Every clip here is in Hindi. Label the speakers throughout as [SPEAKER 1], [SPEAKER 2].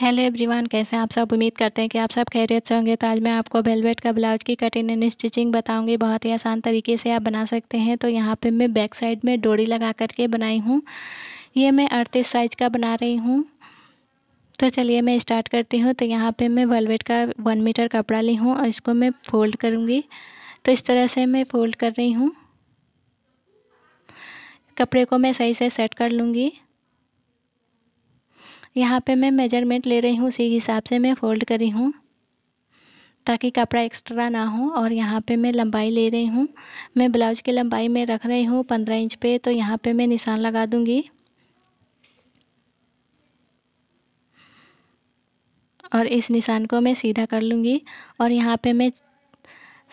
[SPEAKER 1] हेलो एवरीवन कैसे आप सब उम्मीद करते हैं कि आप सब खैरियत से होंगे तो आज मैं आपको वेलवेट का ब्लाउज की कटिंग एंड स्टिचिंग बताऊंगी बहुत ही आसान तरीके से आप बना सकते हैं तो यहाँ पे मैं बैक साइड में डोरी लगा करके बनाई हूँ ये मैं अड़तीस साइज का बना रही हूँ तो चलिए मैं स्टार्ट करती हूँ तो यहाँ पर मैं वेलवेट का वन मीटर कपड़ा ली हूँ और इसको मैं फोल्ड करूँगी तो इस तरह से मैं फोल्ड कर रही हूँ कपड़े को मैं सही से सेट कर लूँगी यहाँ पे मैं मेजरमेंट ले रही हूँ उसी हिसाब से मैं फ़ोल्ड करी हूँ ताकि कपड़ा एक्स्ट्रा ना हो और यहाँ पे मैं लंबाई ले रही हूँ मैं ब्लाउज की लंबाई में रख रही हूँ पंद्रह इंच पे तो यहाँ पे मैं निशान लगा दूँगी और इस निशान को मैं सीधा कर लूँगी और यहाँ पे मैं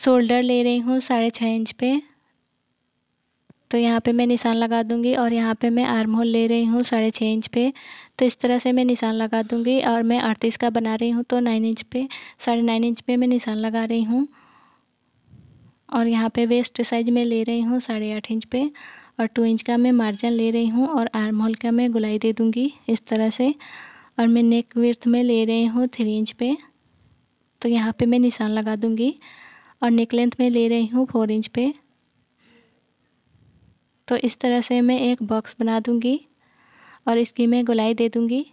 [SPEAKER 1] शोल्डर ले रही हूँ साढ़े छः इंच पे तो यहाँ पे मैं निशान लगा दूँगी और यहाँ पे मैं आर्म होल ले रही हूँ साढ़े छः इंच पे तो इस तरह से मैं निशान लगा दूँगी और मैं अड़तीस का बना रही हूँ तो नाइन इंच पे साढ़े नाइन इंच पे मैं निशान लगा रही हूँ और यहाँ पे वेस्ट साइज में ले रही हूँ साढ़े आठ इंच पे और टू इंच का मैं मार्जिन ले रही हूँ और आर्म होल का मैं गुलाई दे दूँगी इस तरह से और मैं नेक विर्थ में ले रही हूँ थ्री इंच पे तो यहाँ पर मैं निशान लगा दूँगी और नेक लेंथ में ले रही हूँ फोर इंच पे तो इस तरह से मैं एक बॉक्स बना दूँगी और इसकी मैं गोलाई दे दूँगी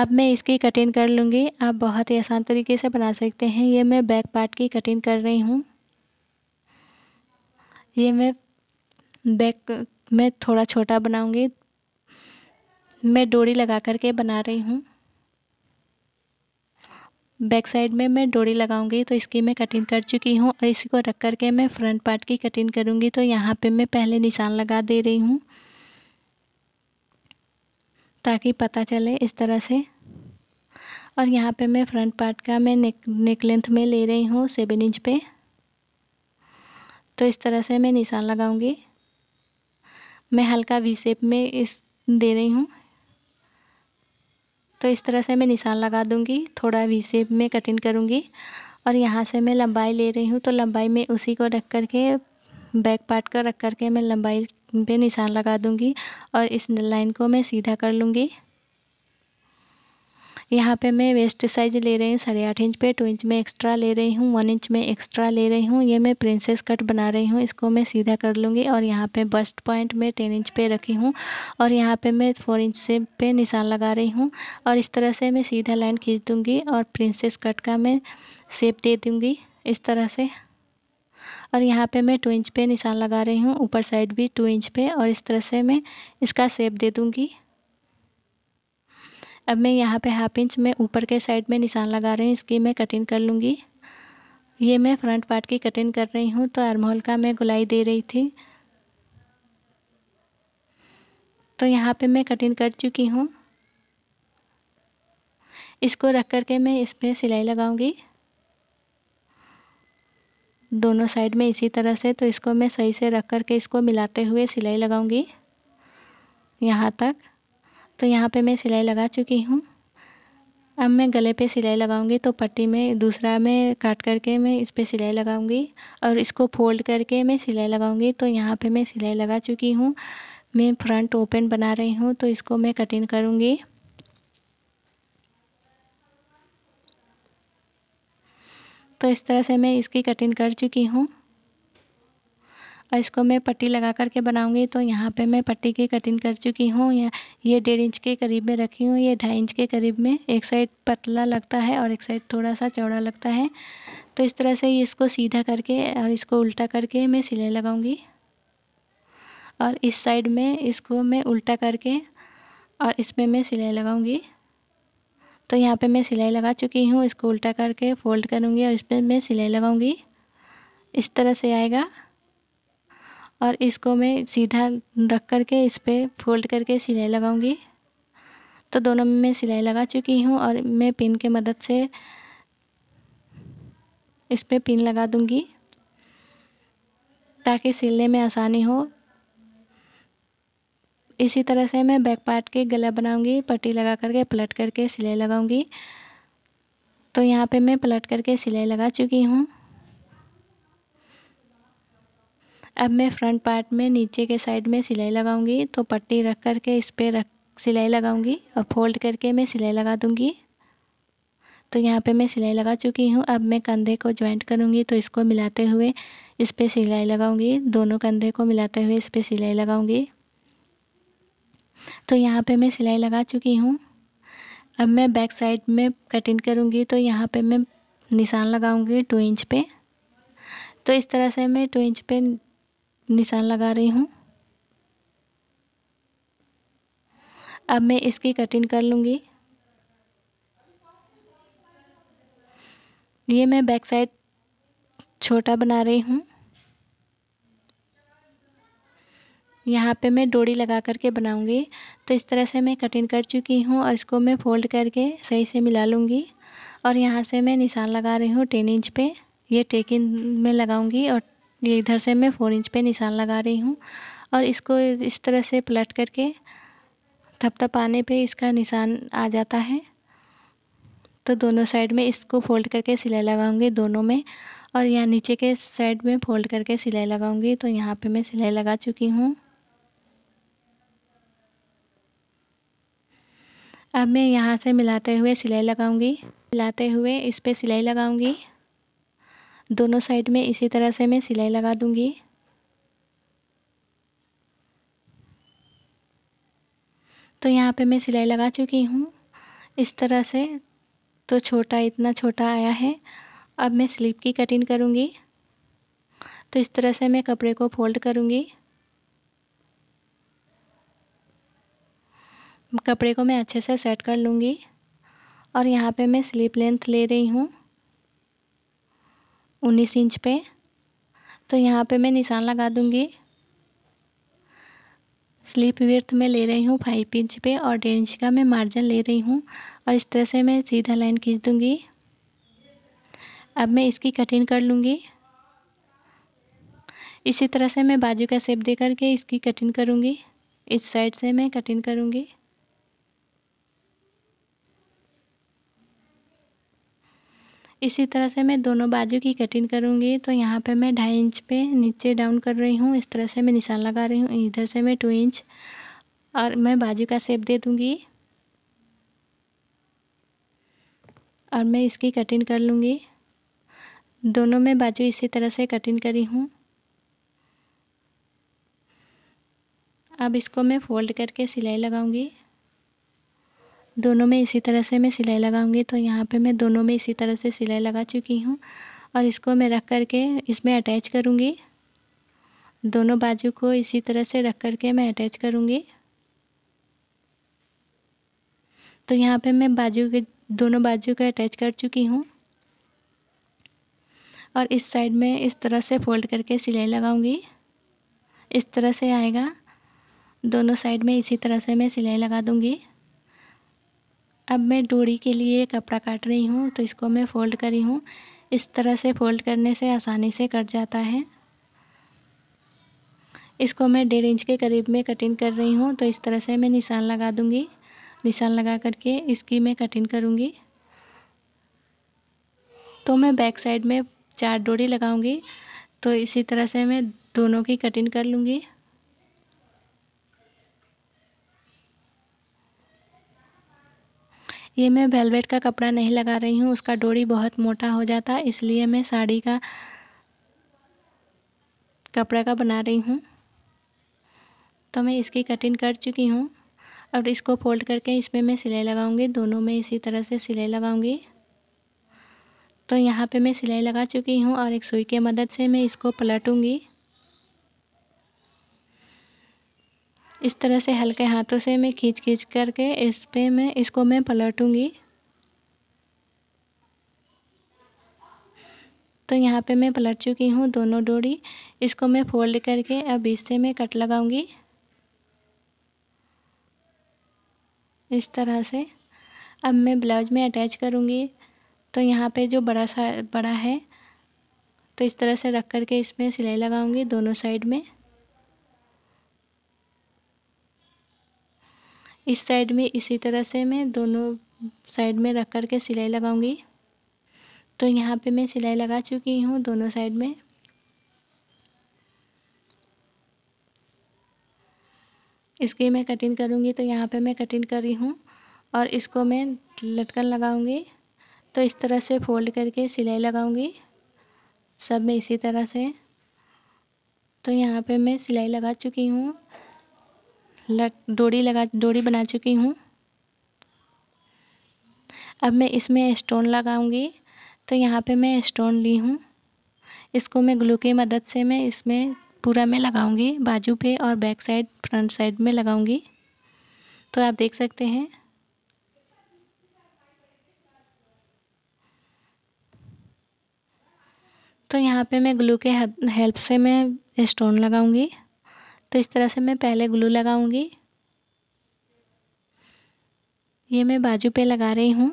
[SPEAKER 1] अब मैं इसकी कटिंग कर लूँगी आप बहुत ही आसान तरीके से बना सकते हैं ये मैं बैक पार्ट की कटिंग कर रही हूँ ये मैं बैक में थोड़ा छोटा बनाऊँगी मैं डोरी लगा करके बना रही हूँ बैक साइड में मैं डोरी लगाऊंगी तो इसकी मैं कटिंग कर चुकी हूँ और इसी को रख कर के मैं फ्रंट पार्ट की कटिंग करूँगी तो यहाँ पे मैं पहले निशान लगा दे रही हूँ ताकि पता चले इस तरह से और यहाँ पे मैं फ्रंट पार्ट का मैं नेक नेक लेंथ में ले रही हूँ सेवन इंच पे तो इस तरह से मैं निशान लगाऊँगी मैं हल्का वी शेप में इस दे रही हूँ तो इस तरह से मैं निशान लगा दूँगी थोड़ा वी सेप में कटिंग करूँगी और यहाँ से मैं लंबाई ले रही हूँ तो लंबाई में उसी को रख कर के बैक पार्ट का रख कर के मैं लंबाई पे निशान लगा दूँगी और इस लाइन को मैं सीधा कर लूँगी यहाँ पे मैं वेस्ट साइज ले रही हूँ साढ़े आठ इंच पे टू इंच में एक्स्ट्रा ले रही हूँ वन इंच में एक्स्ट्रा ले रही हूँ ये मैं प्रिंसेस कट बना रही हूँ इसको मैं सीधा कर लूँगी और यहाँ पे बस्ट पॉइंट में टेन इंच पे रखी हूँ और यहाँ पे मैं फोर इंच से पे निशान लगा रही हूँ और इस तरह से मैं सीधा लाइन खींच दूँगी और प्रिंसेस कट का मैं सेप दे दूँगी इस तरह से और यहाँ पे मैं टू इंच पे निशान लगा रही हूँ ऊपर साइड भी टू इंच पे और इस तरह से मैं इसका सेप दे दूँगी अब मैं यहाँ पे हाफ इंच में ऊपर के साइड में निशान लगा रही हूँ इसकी मैं कटिंग कर लूँगी ये मैं फ्रंट पार्ट की कटिंग कर रही हूँ तो आर्महोल का मैं गुलाई दे रही थी तो यहाँ पे मैं कटिंग कर चुकी हूँ इसको रख कर के मैं इस पर सिलाई लगाऊँगी दोनों साइड में इसी तरह से तो इसको मैं सही से रख कर के इसको मिलाते हुए सिलाई लगाऊँगी यहाँ तक तो यहाँ पे मैं सिलाई लगा चुकी हूँ अब मैं गले पे सिलाई लगाऊंगी तो पट्टी में दूसरा में काट करके मैं इस पर सिलाई लगाऊंगी और इसको फोल्ड करके मैं सिलाई लगाऊंगी तो यहाँ पे मैं सिलाई लगा चुकी हूँ मैं फ्रंट ओपन बना रही हूँ तो इसको मैं कटिंग करूँगी तो इस तरह से मैं इसकी कटिंग कर चुकी हूँ और इसको मैं पट्टी लगा करके बनाऊँगी तो यहाँ पे मैं पट्टी की कटिंग कर चुकी हूँ या ये डेढ़ इंच के करीब में रखी हूँ ये ढाई इंच के करीब में एक साइड पतला लगता है और एक साइड थोड़ा सा चौड़ा लगता है तो इस तरह से इसको सीधा करके और इसको उल्टा करके मैं सिलाई लगाऊँगी और इस साइड में इसको मैं उल्टा करके और इसमें मैं सिलाई लगाऊँगी तो यहाँ पे मैं सिलाई लगा चुकी हूँ इसको उल्टा करके फोल्ड करूँगी और इस पर मैं सिलाई लगाऊँगी इस तरह से आएगा और इसको मैं सीधा रख कर के इस पर फोल्ड करके सिलाई लगाऊंगी तो दोनों में मैं सिलाई लगा चुकी हूँ और मैं पिन के मदद से इस पर पिन लगा दूँगी ताकि सिलने में आसानी हो इसी तरह से मैं बैक पार्ट के गला बनाऊंगी पट्टी लगा करके पलट करके सिलाई लगाऊंगी तो यहाँ पे मैं पलट करके सिलाई लगा चुकी हूँ अब मैं फ्रंट पार्ट में नीचे के साइड में सिलाई लगाऊंगी तो पट्टी रख कर के इस पर रख सिलाई लगाऊंगी और फोल्ड करके मैं सिलाई लगा दूंगी तो यहाँ पे मैं सिलाई लगा चुकी हूँ अब मैं कंधे को ज्वाइंट करूँगी तो इसको मिलाते हुए इस पर सिलाई लगाऊँगी दोनों कंधे को मिलाते हुए इस पर सिलाई लगाऊँगी तो यहाँ पर मैं सिलाई लगा चुकी हूँ अब मैं बैक साइड में कटिंग करूँगी तो यहाँ पे मैं निशान लगाऊंगी टू इंच पे तो इस तरह से मैं टू इंच पे निशान लगा रही हूँ अब मैं इसकी कटिंग कर लूँगी ये मैं बैक साइड छोटा बना रही हूँ यहाँ पे मैं डोरी लगा करके बनाऊँगी तो इस तरह से मैं कटिंग कर चुकी हूँ और इसको मैं फोल्ड करके सही से मिला लूँगी और यहाँ से मैं निशान लगा रही हूँ टेन इंच पे ये टेकिंग में लगाऊँगी और ये इधर से मैं फोर इंच पे निशान लगा रही हूँ और इसको इस तरह से पलट करके थपथप आने पे इसका निशान आ जाता है तो दोनों साइड में इसको फोल्ड करके सिलाई लगाऊंगी दोनों में और यहाँ नीचे के साइड में फोल्ड करके सिलाई लगाऊंगी तो यहाँ पे मैं सिलाई लगा चुकी हूँ अब मैं यहाँ से मिलाते हुए सिलाई लगाऊंगी मिलाते हुए इस पर सिलाई लगाऊंगी दोनों साइड में इसी तरह से मैं सिलाई लगा दूंगी तो यहाँ पे मैं सिलाई लगा चुकी हूँ इस तरह से तो छोटा इतना छोटा आया है अब मैं स्लीप की कटिंग करूँगी तो इस तरह से मैं कपड़े को फोल्ड करूँगी कपड़े को मैं अच्छे से सेट कर लूँगी और यहाँ पे मैं स्लीप लेंथ ले रही हूँ उन्नीस इंच पे तो यहाँ पे मैं निशान लगा दूँगी स्लीप विर्थ में ले रही हूँ फाइव इंच पे और डेढ़ इंच का मैं मार्जिन ले रही हूँ और इस तरह से मैं सीधा लाइन खींच दूँगी अब मैं इसकी कटिंग कर लूँगी इसी तरह से मैं बाजू का सेप दे करके इसकी कटिंग करूँगी इस साइड से मैं कटिंग करूँगी इसी तरह से मैं दोनों बाजू की कटिंग करूँगी तो यहाँ पे मैं ढाई इंच पे नीचे डाउन कर रही हूँ इस तरह से मैं निशान लगा रही हूँ इधर से मैं टू इंच और मैं बाजू का सेप दे दूँगी और मैं इसकी कटिंग कर लूँगी दोनों में बाजू इसी तरह से कटिंग करी हूँ अब इसको मैं फोल्ड करके सिलाई लगाऊंगी दोनों में इसी तरह से मैं सिलाई लगाऊंगी तो यहाँ पे मैं दोनों में इसी तरह से सिलाई लगा चुकी हूँ और इसको मैं रख करके इसमें अटैच करूँगी दोनों बाजू को इसी तरह से रख करके मैं अटैच करूँगी तो यहाँ पे मैं बाजू के दोनों बाजू को अटैच कर चुकी हूँ और इस साइड में इस तरह से फोल्ड करके सिलाई लगाऊँगी इस तरह से आएगा दोनों साइड में इसी तरह से मैं सिलाई लगा दूँगी अब मैं डोरी के लिए कपड़ा काट रही हूँ तो इसको मैं फ़ोल्ड करी हूँ इस तरह से फ़ोल्ड करने से आसानी से कट जाता है इसको मैं डेढ़ इंच के करीब में कटिंग कर रही हूँ तो इस तरह से मैं निशान लगा दूँगी निशान लगा करके इसकी मैं कटिंग करूँगी तो मैं बैक साइड में चार डोरी लगाऊँगी तो इसी तरह से मैं दोनों की कटिंग कर लूँगी ये मैं वेलवेट का कपड़ा नहीं लगा रही हूँ उसका डोरी बहुत मोटा हो जाता है इसलिए मैं साड़ी का कपड़ा का बना रही हूँ तो मैं इसकी कटिंग कर चुकी हूँ और इसको फोल्ड करके इसमें मैं सिलाई लगाऊंगी दोनों में इसी तरह से सिलाई लगाऊंगी तो यहाँ पे मैं सिलाई लगा चुकी हूँ और एक सुई की मदद से मैं इसको पलटूंगी इस तरह से हल्के हाथों से मैं खींच खींच करके इस पर मैं इसको मैं पलटूँगी तो यहाँ पे मैं पलट चुकी हूँ दोनों डोरी इसको मैं फोल्ड करके अब इससे मैं कट लगाऊंगी इस तरह से अब मैं ब्लाउज में अटैच करूँगी तो यहाँ पे जो बड़ा सा बड़ा है तो इस तरह से रख करके इसमें सिलाई लगाऊंगी दोनों साइड में इस साइड में इसी तरह से मैं दोनों साइड में रख कर के सिलाई लगाऊंगी तो यहाँ पे मैं सिलाई लगा चुकी हूँ दोनों साइड में इसकी मैं कटिंग करूँगी तो यहाँ पे मैं कटिंग कर रही हूँ और इसको मैं लटकन लगाऊंगी तो इस तरह से फोल्ड करके सिलाई लगाऊंगी सब में इसी तरह से तो यहाँ पे मैं सिलाई लगा चुकी हूँ लट डोरी लगा डोरी बना चुकी हूँ अब मैं इसमें स्टोन लगाऊंगी तो यहाँ पे मैं स्टोन ली हूँ इसको मैं ग्लू की मदद से मैं इसमें पूरा मैं लगाऊंगी बाजू पे और बैक साइड फ्रंट साइड में लगाऊंगी तो आप देख सकते हैं तो यहाँ पे मैं ग्लू के हेल्प से मैं स्टोन लगाऊंगी तो इस तरह से मैं पहले ग्लू लगाऊंगी ये मैं बाजू पे लगा रही हूँ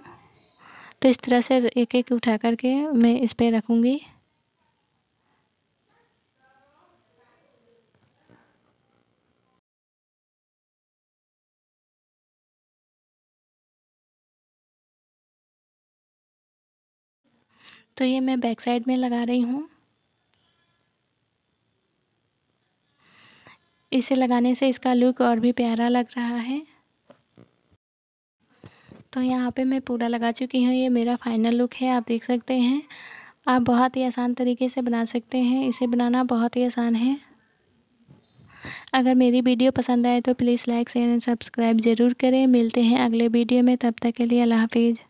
[SPEAKER 1] तो इस तरह से एक एक उठा करके मैं इस पर रखूँगी तो ये मैं बैक साइड में लगा रही हूँ इसे लगाने से इसका लुक और भी प्यारा लग रहा है तो यहाँ पे मैं पूरा लगा चुकी हूँ ये मेरा फाइनल लुक है आप देख सकते हैं आप बहुत ही आसान तरीके से बना सकते हैं इसे बनाना बहुत ही आसान है अगर मेरी वीडियो पसंद आए तो please like share and subscribe ज़रूर करें मिलते हैं अगले वीडियो में तब तक के लिए अल्लाह हाफिज़